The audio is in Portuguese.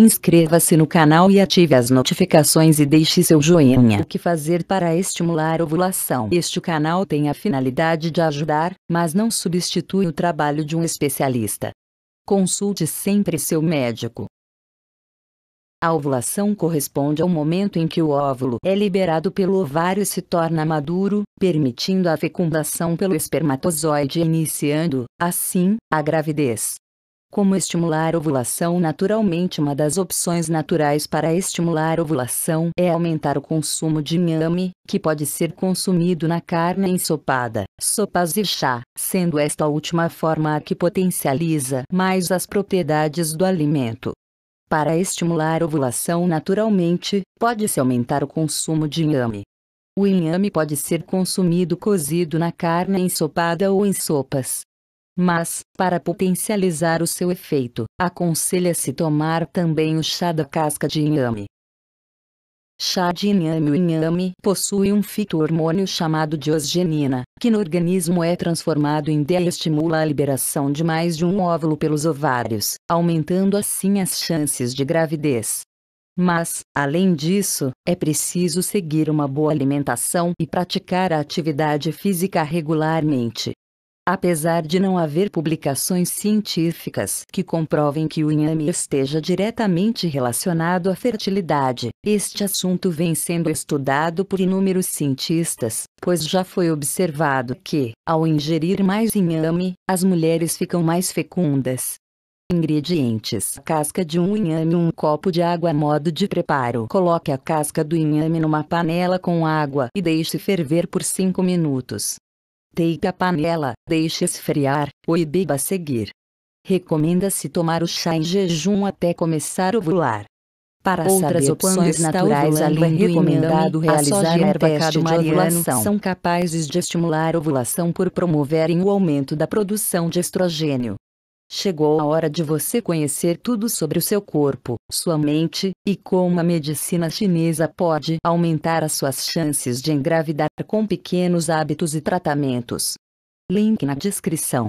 Inscreva-se no canal e ative as notificações e deixe seu joinha. O que fazer para estimular ovulação? Este canal tem a finalidade de ajudar, mas não substitui o trabalho de um especialista. Consulte sempre seu médico. A ovulação corresponde ao momento em que o óvulo é liberado pelo ovário e se torna maduro, permitindo a fecundação pelo espermatozoide iniciando, assim, a gravidez. Como estimular ovulação naturalmente uma das opções naturais para estimular ovulação é aumentar o consumo de inhame, que pode ser consumido na carne ensopada, sopas e chá, sendo esta última forma a que potencializa mais as propriedades do alimento. Para estimular ovulação naturalmente, pode-se aumentar o consumo de inhame. O inhame pode ser consumido cozido na carne ensopada ou em sopas, mas, para potencializar o seu efeito, aconselha-se tomar também o chá da casca de inhame. Chá de inhame O inhame possui um fito-hormônio chamado diosgenina, que no organismo é transformado em DEA e estimula a liberação de mais de um óvulo pelos ovários, aumentando assim as chances de gravidez. Mas, além disso, é preciso seguir uma boa alimentação e praticar a atividade física regularmente, Apesar de não haver publicações científicas que comprovem que o inhame esteja diretamente relacionado à fertilidade, este assunto vem sendo estudado por inúmeros cientistas, pois já foi observado que, ao ingerir mais inhame, as mulheres ficam mais fecundas. Ingredientes Casca de um inhame Um copo de água Modo de preparo Coloque a casca do inhame numa panela com água e deixe ferver por 5 minutos. Deite a panela, deixe esfriar, ou beba a seguir. Recomenda-se tomar o chá em jejum até começar a ovular. Para outras opções naturais além do recomendado realizar um teste de ovulação são capazes de estimular a ovulação por promoverem o aumento da produção de estrogênio. Chegou a hora de você conhecer tudo sobre o seu corpo, sua mente, e como a medicina chinesa pode aumentar as suas chances de engravidar com pequenos hábitos e tratamentos. Link na descrição.